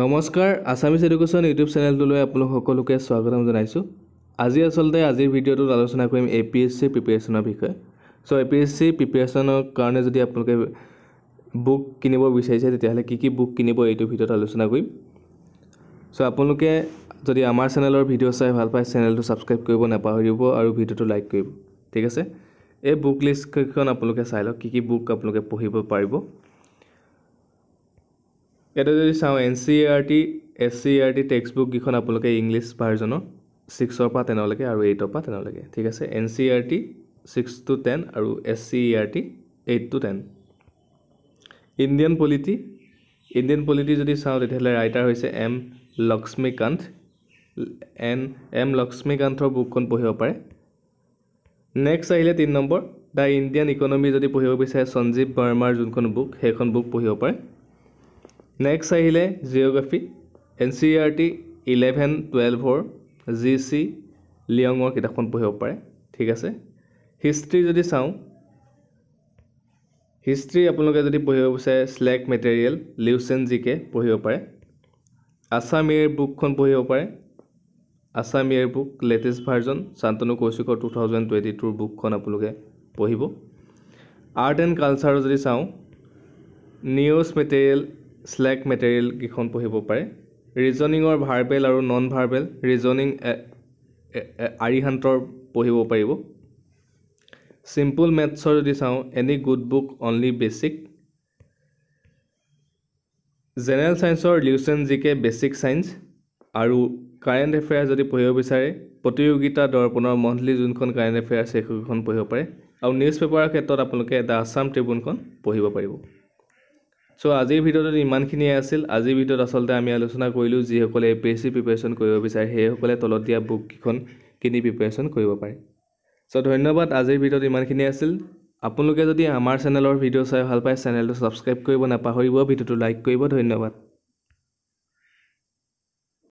নমস্কাৰ Assamese education YouTube চেনেলটোলৈ আপোনালোক সকলোকে স্বাগতম জনাইছোঁ আজি আচলতে আজিৰ ভিডিঅ'টোত আলোচনা কৰিম এ পি এছ চি প্ৰিপেৰেশ্যনৰ বিষয়ে চ' এ পি এছ চি প্ৰিপেৰেশ্যনৰ কাৰণে যদি আপোনালোকে বুক কিনিব বিচাৰিছে তেতিয়াহ'লে কি কি বুক কিনিব এইটো ভিডিঅ'ত আলোচনা কৰিম চ' আপোনালোকে যদি আমাৰ চেনেলৰ ভিডিঅ' চাই ভাল পায় চেনেলটো ছাবস্ক্ৰাইব কৰিব নাপাহৰিব আৰু ভিডিঅ'টো লাইক কৰিব ঠিক আছে এই বুক লিষ্টকেইখন আপোনালোকে চাই লওক কি কি বুক আপোনালোকে পঢ়িব পাৰিব ইয়াতে যদি চাওঁ N C E R T S C E R T text বুককেইখন আপোনালোকে ইংলিছ ভাৰ্জনৰ ছিক্সৰ পৰা টেনলৈকে আৰু এইটৰ পৰা টেনলৈকে ঠিক আছে N C R T six to ten আৰু S C E R T eight to ten Indian polity Indian polity যদি চাওঁ তেতিয়াহ'লে ৰাইটাৰ হৈছে এম লক্ষ্মীকান্ত এন এম লক্ষ্মীকান্তৰ বুকখন পঢ়িব পাৰে নেক্সট আহিলে তিনি নম্বৰ দ্য ইণ্ডিয়ান ইকনমি যদি পঢ়িব বিচাৰে সঞ্জীৱ বাৰ্মাৰ যোনখন বুক সেইখন বুক পঢ়িব পাৰে নেক্সট আহিলে geography N C E R T eleven টুৱেলভৰ জি চি লিয়ঙৰ কিতাপখন পঢ়িব পাৰে ঠিক আছে হিষ্ট্ৰী যদি চাওঁ হিষ্ট্ৰী আপোনালোকে যদি পঢ়িব বিচাৰে শ্লেক মেটেৰিয়েল লিউচেন জি কে পঢ়িব পাৰে আছাম ইয়েৰ বুকখন পঢ়িব পাৰে Assam year book latest version Shantanu কৌশিকৰ টু থাউজেণ্ড টুৱেণ্টি টুৰ বুকখন আপোনালোকে পঢ়িব আৰ্ট এণ্ড কালচাৰ যদি চাওঁ নিউজ মেটেৰিয়েল শ্লেক মেটেৰিয়েলকেইখন পঢ়িব পাৰে ৰিজনিঙৰ ভাৰ্বেল আৰু নন ভাৰ্বেল ৰিজনিং আৰিহান্তৰ পঢ়িব পাৰিব চিম্পল মেথছৰ যদি চাওঁ any good book only basic general ছায়েন্সৰ Lucent G K basic science আৰু কাৰেণ্ট এফেয়াৰ যদি পঢ়িব বিচাৰে প্ৰতিযোগিতা দৰ্পণৰ মন্থলি যোনখন কাৰেণ্ট এফেয়াৰ্ছ সেইখন পঢ়িব পাৰে আৰু নিউজ পেপাৰৰ ক্ষেত্ৰত আপোনালোকে দ্য আছাম ট্ৰিবিউনখন পঢ়িব পাৰিব চ' আজিৰ ভিডিঅ'টোত ইমানখিনিয়ে আছিল আজিৰ ভিডিঅ'ত আচলতে আমি আলোচনা কৰিলোঁ যিসকলে A P S C preparation কৰিব বিচাৰে সেইসকলে তলত দিয়া বুককেইখন কিনি প্ৰিপেৰেশ্যন কৰিব পাৰে চ' ধন্যবাদ আজিৰ ভিডিঅ'ত ইমানখিনিয়ে আছিল আপোনালোকে যদি আমাৰ চেনেলৰ ভিডিঅ' চাই ভাল পায় চেনেলটো ছাবস্ক্ৰাইব কৰিব নাপাহৰিব ভিডিঅ'টো লাইক কৰিব ধন্যবাদ